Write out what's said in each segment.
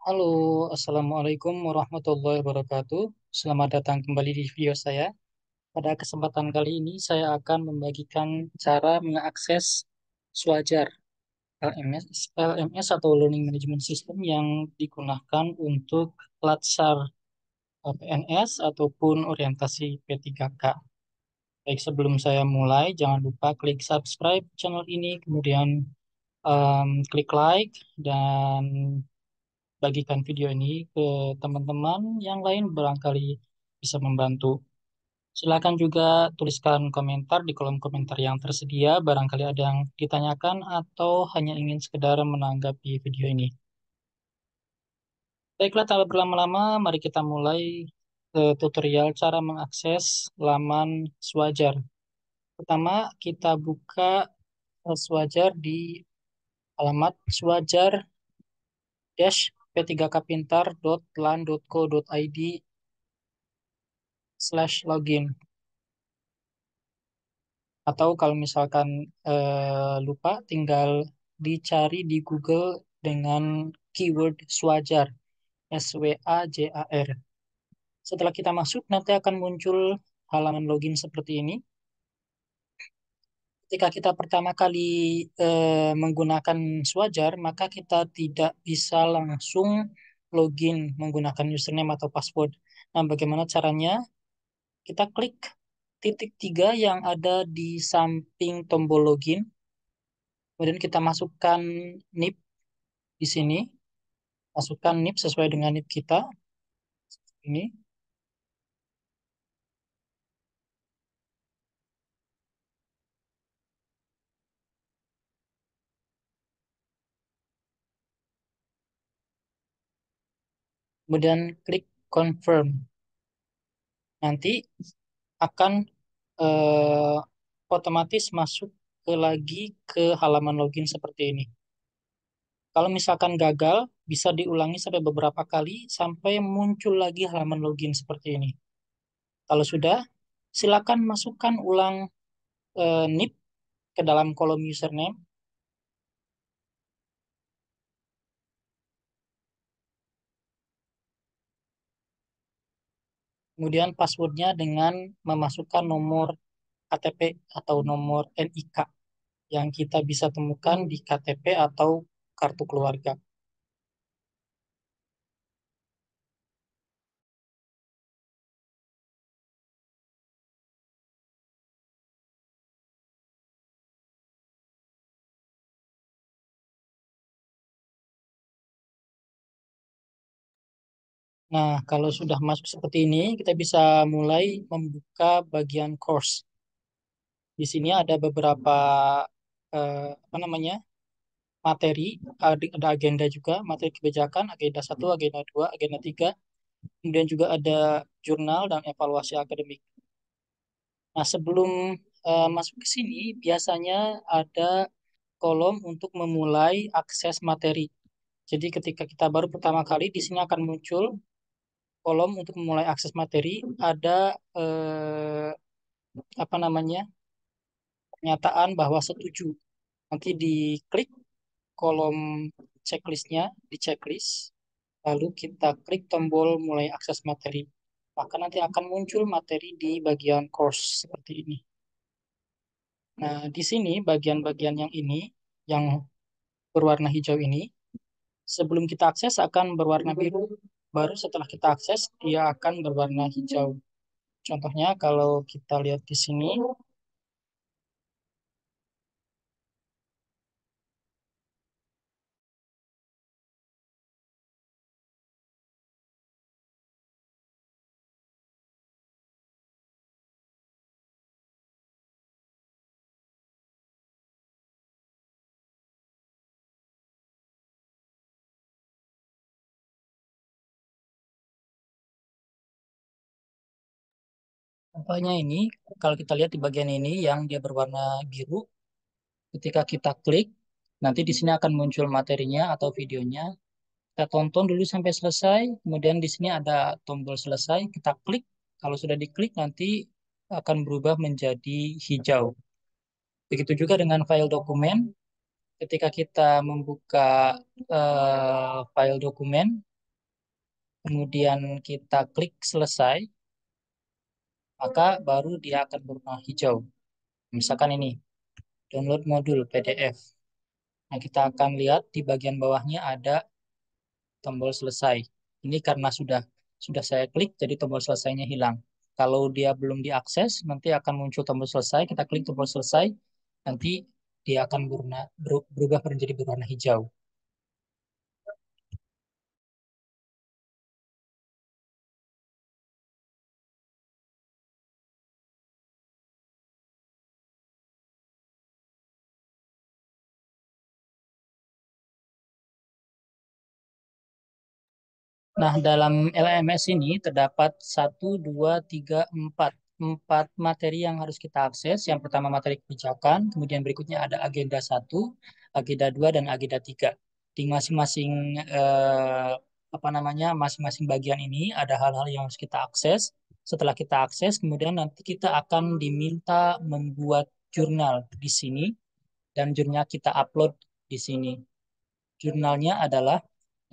Halo, Assalamualaikum warahmatullahi wabarakatuh. Selamat datang kembali di video saya. Pada kesempatan kali ini, saya akan membagikan cara mengakses Swajar LMS, LMS atau Learning Management System yang digunakan untuk latsar eh, PNS ataupun orientasi P3K. Baik, sebelum saya mulai, jangan lupa klik subscribe channel ini, kemudian um, klik like, dan bagikan video ini ke teman-teman yang lain barangkali bisa membantu. Silahkan juga tuliskan komentar di kolom komentar yang tersedia barangkali ada yang ditanyakan atau hanya ingin sekedar menanggapi video ini. Baiklah, tanpa berlama-lama, mari kita mulai eh, tutorial cara mengakses laman Swajar. Pertama, kita buka eh, Swajar di alamat swajar p3kpintar.lan.co.id slash login. Atau kalau misalkan eh, lupa, tinggal dicari di Google dengan keyword swajar. S-W-A-J-A-R. Setelah kita masuk, nanti akan muncul halaman login seperti ini ketika kita pertama kali e, menggunakan Swajar, maka kita tidak bisa langsung login menggunakan username atau password. Nah, bagaimana caranya? Kita klik titik tiga yang ada di samping tombol login. Kemudian kita masukkan NIP di sini. Masukkan NIP sesuai dengan NIP kita. Ini. kemudian klik confirm. Nanti akan eh, otomatis masuk ke lagi ke halaman login seperti ini. Kalau misalkan gagal, bisa diulangi sampai beberapa kali sampai muncul lagi halaman login seperti ini. Kalau sudah, silakan masukkan ulang eh, NIP ke dalam kolom username kemudian passwordnya dengan memasukkan nomor KTP atau nomor NIK yang kita bisa temukan di KTP atau kartu keluarga. Nah, kalau sudah masuk seperti ini, kita bisa mulai membuka bagian course. Di sini ada beberapa eh, apa namanya materi, ada agenda juga, materi kebijakan, agenda 1, agenda 2, agenda 3, kemudian juga ada jurnal dan evaluasi akademik. Nah, sebelum eh, masuk ke sini, biasanya ada kolom untuk memulai akses materi. Jadi ketika kita baru pertama kali, di sini akan muncul kolom untuk memulai akses materi ada eh, apa namanya pernyataan bahwa setuju nanti di klik kolom checklistnya di checklist lalu kita klik tombol mulai akses materi maka nanti akan muncul materi di bagian course seperti ini nah di sini bagian-bagian yang ini yang berwarna hijau ini sebelum kita akses akan berwarna biru baru setelah kita akses dia akan berwarna hijau. Contohnya kalau kita lihat di sini contohnya ini, kalau kita lihat di bagian ini yang dia berwarna biru, ketika kita klik, nanti di sini akan muncul materinya atau videonya. Kita tonton dulu sampai selesai, kemudian di sini ada tombol selesai, kita klik. Kalau sudah diklik nanti akan berubah menjadi hijau. Begitu juga dengan file dokumen. Ketika kita membuka uh, file dokumen, kemudian kita klik selesai, maka baru dia akan berwarna hijau. Misalkan ini, download modul PDF. Nah, kita akan lihat di bagian bawahnya ada tombol selesai. Ini karena sudah sudah saya klik, jadi tombol selesainya hilang. Kalau dia belum diakses, nanti akan muncul tombol selesai. Kita klik tombol selesai, nanti dia akan berubah menjadi berwarna hijau. Nah, dalam LMS ini terdapat 1, 2, 3, 4. Empat materi yang harus kita akses. Yang pertama materi kebijakan, kemudian berikutnya ada agenda 1, agenda 2, dan agenda 3. Di masing-masing eh, apa namanya masing-masing bagian ini ada hal-hal yang harus kita akses. Setelah kita akses, kemudian nanti kita akan diminta membuat jurnal di sini dan jurnal kita upload di sini. Jurnalnya adalah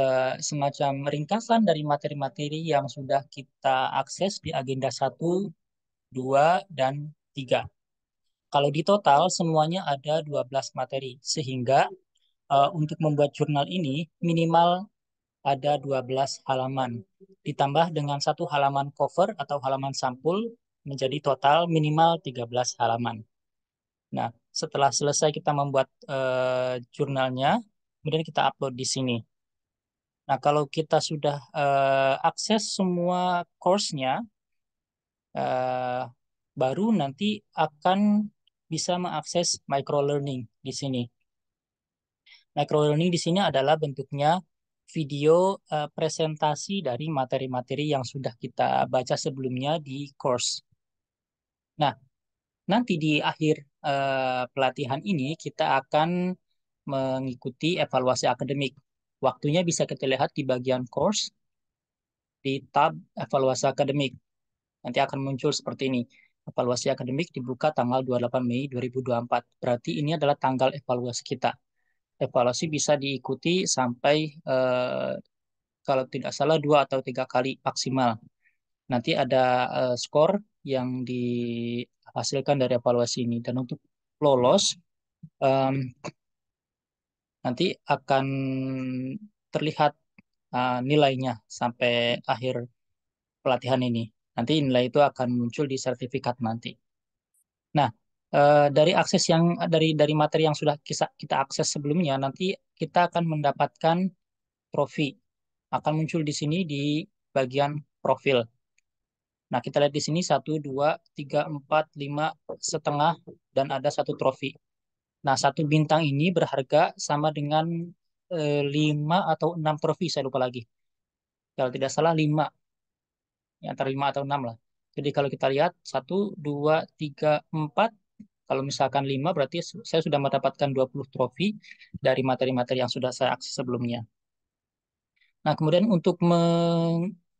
Eh, semacam ringkasan dari materi-materi yang sudah kita akses di agenda 1, 2, dan 3. Kalau di total semuanya ada 12 materi, sehingga uh, untuk membuat jurnal ini minimal ada 12 halaman. Ditambah dengan satu halaman cover atau halaman sampul menjadi total minimal 13 halaman. Nah, setelah selesai kita membuat uh, jurnalnya, kemudian kita upload di sini. Nah, kalau kita sudah uh, akses semua course-nya, uh, baru nanti akan bisa mengakses microlearning di sini. Microlearning di sini adalah bentuknya video uh, presentasi dari materi-materi yang sudah kita baca sebelumnya di course. Nah, nanti di akhir uh, pelatihan ini kita akan mengikuti evaluasi akademik. Waktunya bisa kita lihat di bagian course, di tab evaluasi akademik. Nanti akan muncul seperti ini. Evaluasi akademik dibuka tanggal 28 Mei 2024. Berarti ini adalah tanggal evaluasi kita. Evaluasi bisa diikuti sampai eh, kalau tidak salah dua atau tiga kali maksimal. Nanti ada eh, skor yang dihasilkan dari evaluasi ini. Dan untuk lolos, um, nanti akan terlihat uh, nilainya sampai akhir pelatihan ini. Nanti nilai itu akan muncul di sertifikat nanti. Nah, uh, dari akses yang dari dari materi yang sudah kita, kita akses sebelumnya, nanti kita akan mendapatkan trofi. Akan muncul di sini di bagian profil. Nah, kita lihat di sini satu dua tiga empat lima setengah, dan ada satu trofi. Nah, satu bintang ini berharga sama dengan eh, atau enam trofi, saya lupa lagi. Kalau tidak salah lima Ya, antara lima atau enam lah. Jadi kalau kita lihat satu dua tiga empat Kalau misalkan lima berarti saya sudah mendapatkan 20 trofi dari materi-materi yang sudah saya akses sebelumnya. Nah, kemudian untuk me,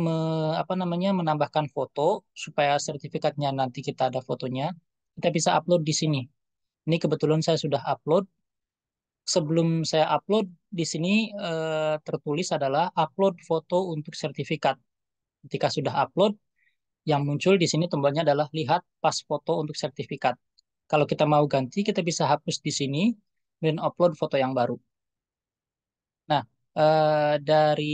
me, apa namanya menambahkan foto supaya sertifikatnya nanti kita ada fotonya, kita bisa upload di sini ini kebetulan saya sudah upload. Sebelum saya upload, di sini eh, tertulis adalah upload foto untuk sertifikat. Ketika sudah upload, yang muncul di sini tombolnya adalah lihat pas foto untuk sertifikat. Kalau kita mau ganti, kita bisa hapus di sini, dan upload foto yang baru. Nah, eh, dari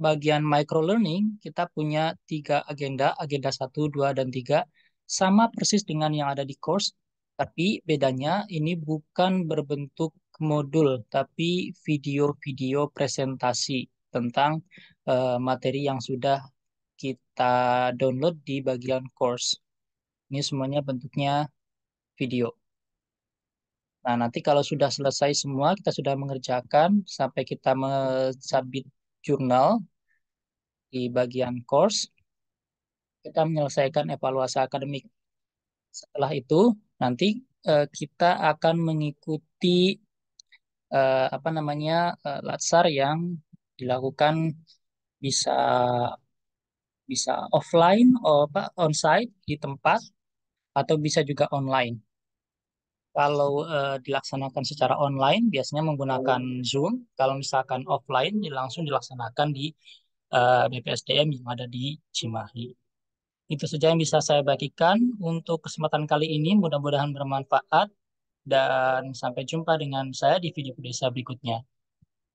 bagian micro learning kita punya tiga agenda, agenda 1, 2, dan 3 sama persis dengan yang ada di course, tapi bedanya ini bukan berbentuk modul, tapi video-video presentasi tentang uh, materi yang sudah kita download di bagian course. Ini semuanya bentuknya video. Nah, nanti kalau sudah selesai semua, kita sudah mengerjakan sampai kita mencabit jurnal di bagian course kita menyelesaikan evaluasi akademik. Setelah itu nanti eh, kita akan mengikuti eh, apa namanya eh, latsar yang dilakukan bisa bisa offline atau oh, apa onsite di tempat atau bisa juga online. Kalau eh, dilaksanakan secara online biasanya menggunakan Zoom, kalau misalkan offline langsung dilaksanakan di eh, BPSDM yang ada di Cimahi. Itu saja yang bisa saya bagikan untuk kesempatan kali ini. Mudah-mudahan bermanfaat dan sampai jumpa dengan saya di video desa berikutnya.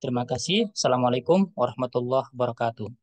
Terima kasih. Assalamualaikum warahmatullahi wabarakatuh.